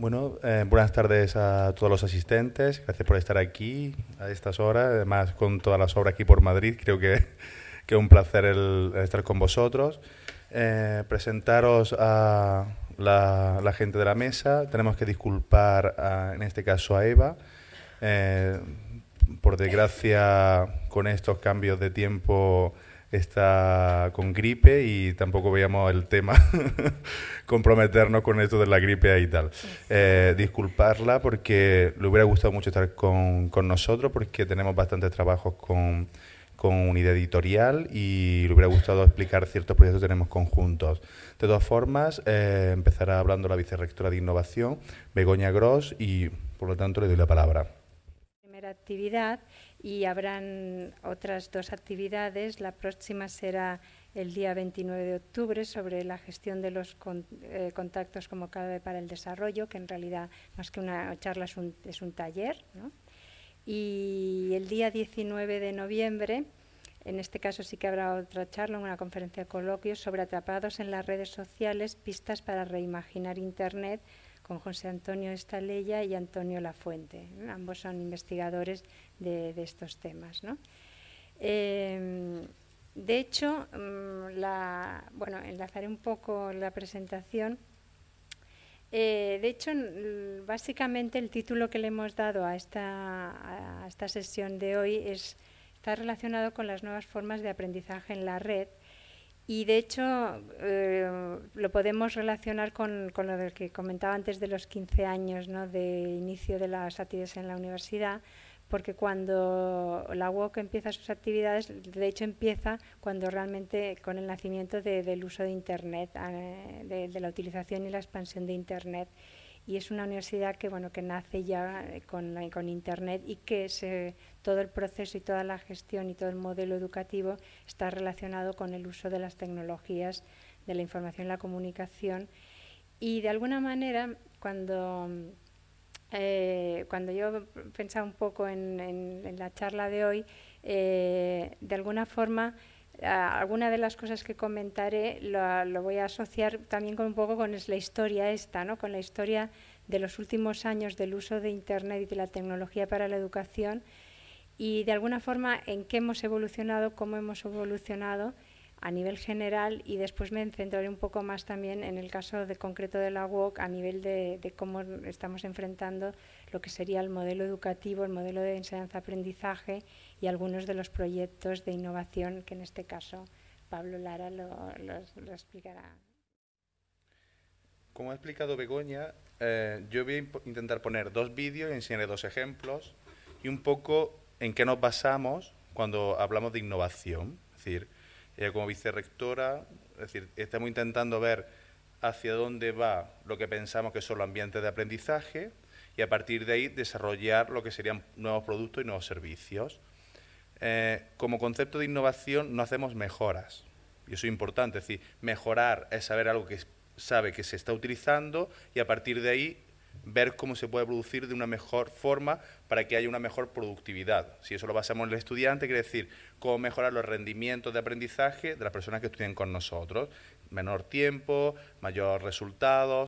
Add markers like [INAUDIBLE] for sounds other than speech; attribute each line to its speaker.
Speaker 1: Bueno, eh, buenas tardes a todos los asistentes. Gracias por estar aquí a estas horas. Además, con toda la obras aquí por Madrid, creo que, es [LAUGHS] un placer estar con vosotros. Eh, presentaros a la, gente de la mesa. Tenemos que disculpar, en este caso, a Eva. Eh, por desgracia, con estos cambios de tiempo está con gripe y tampoco veíamos el tema [LAUGHS] comprometernos con esto de la gripe y tal. Eh, disculparla porque le hubiera gustado mucho estar con, con nosotros porque tenemos bastantes trabajos con, con unidad editorial y le hubiera gustado explicar ciertos proyectos que tenemos conjuntos. De todas formas, eh, empezará hablando la vicerrectora de Innovación, Begoña Gross, y por lo tanto le doy la palabra.
Speaker 2: Primera actividad y habrán otras dos actividades. La próxima será el día 29 de octubre sobre la gestión de los eh, contactos como clave para el desarrollo, que en realidad más que una charla es un, taller. Y el día 19 de noviembre, en este caso sí que habrá otra charla, una conferencia de coloquios sobre atrapados en las redes sociales, pistas para reimaginar Internet con José Antonio Estalella y Antonio Lafuente. Fuente, Ambos son investigadores de, estos temas. Em, de hecho, mm, enlazaré un poco la presentación. Eh, de hecho, básicamente el título que le hemos dado a esta, a esta sesión de hoy es, está relacionado con las nuevas formas de aprendizaje en la red y de hecho eh, lo podemos relacionar con, con, lo que comentaba antes de los 15 años de inicio de las actividades en la universidad, porque cuando la UOC empieza sus actividades, de hecho empieza cuando realmente con el nacimiento del uso de Internet, eh, de, de la utilización y la expansión de Internet y es una universidad que que nace ya eh, con, internet y que todo el proceso y toda la gestión y todo el modelo educativo está relacionado con el uso de las tecnologías de la información y la comunicación y de alguna manera cuando eh, cuando yo pensaba un poco en, la charla de hoy eh, de alguna forma alguna de las cosas que comentaré lo, voy a asociar también con un poco con la historia esta, ¿no? con la historia de los últimos años del uso de Internet y de la tecnología para la educación y de alguna forma en qué hemos evolucionado, cómo hemos evolucionado a nivel general y después me centraré un poco más también en el caso de, concreto de la UOC a nivel de, cómo estamos enfrentando lo que sería el modelo educativo, el modelo de enseñanza-aprendizaje y algunos de los proyectos de innovación que en este caso Pablo Lara lo, explicará.
Speaker 1: Como ha explicado Begoña, eh, yo voy a intentar poner dos vídeos, enseñaré dos ejemplos y un poco en qué nos basamos cuando hablamos de innovación. Es decir, ella como vicerrectora, es decir, estamos intentando ver hacia dónde va lo que pensamos que son los ambientes de aprendizaje y a partir de ahí desarrollar lo que serían nuevos productos y nuevos servicios. Eh, como concepto de innovación no hacemos mejoras, y eso es importante, es decir, mejorar es saber algo que sabe que se está utilizando y a partir de ahí ver cómo se puede producir de una mejor forma para que haya una mejor productividad. Si eso lo basamos en el estudiante, quiere decir cómo mejorar los rendimientos de aprendizaje de las personas que estudian con nosotros. Menor tiempo, mayor resultados,